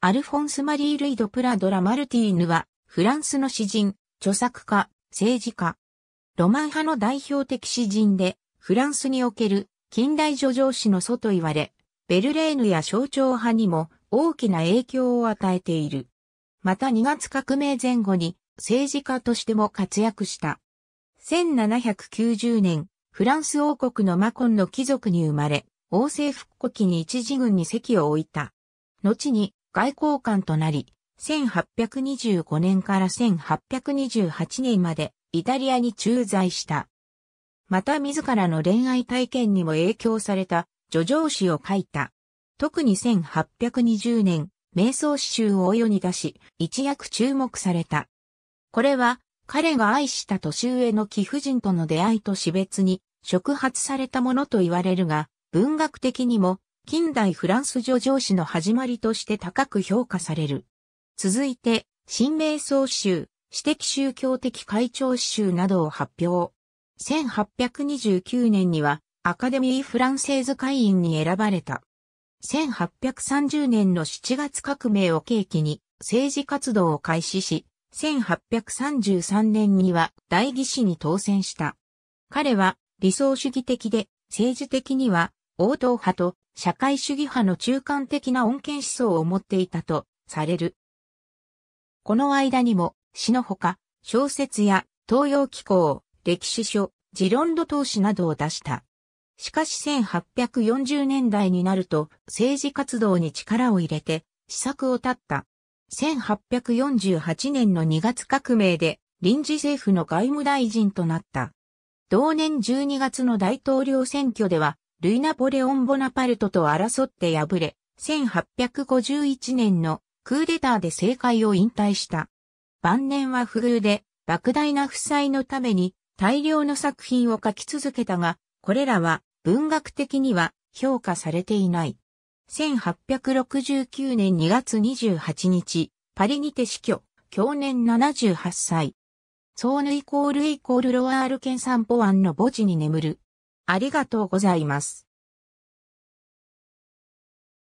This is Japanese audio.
アルフォンス・マリー・ルイド・プラドラ・マルティーヌは、フランスの詩人、著作家、政治家。ロマン派の代表的詩人で、フランスにおける近代叙情詩の祖と言われ、ベルレーヌや象徴派にも大きな影響を与えている。また2月革命前後に政治家としても活躍した。1790年、フランス王国のマコンの貴族に生まれ、王政復古期に一時軍に席を置いた。後に外交官となり、1825年から1828年までイタリアに駐在した。また自らの恋愛体験にも影響された叙情詩を書いた。特に1820年、瞑想詩集を世に出し、一躍注目された。これは、彼が愛した年上の貴婦人との出会いと死別に触発されたものと言われるが、文学的にも近代フランス女上司の始まりとして高く評価される。続いて、新名創集、私的宗教的会長集などを発表。1829年には、アカデミー・フランセーズ会員に選ばれた。1830年の7月革命を契機に政治活動を開始し、1833年には大義士に当選した。彼は理想主義的で政治的には応答派と社会主義派の中間的な恩恵思想を持っていたとされる。この間にも、詩のほか、小説や東洋紀行、歴史書、ジロンド投資などを出した。しかし1840年代になると政治活動に力を入れて、施策を立った。1848年の2月革命で臨時政府の外務大臣となった。同年12月の大統領選挙ではルイ・ナポレオン・ボナパルトと争って敗れ、1851年のクーデターで政界を引退した。晩年は不遇で、莫大な負債のために大量の作品を書き続けたが、これらは文学的には評価されていない。1869年2月28日、パリにて死去、去年78歳。ソーヌイコールイコールロワール県サンポワンの墓地に眠るありがとうございます。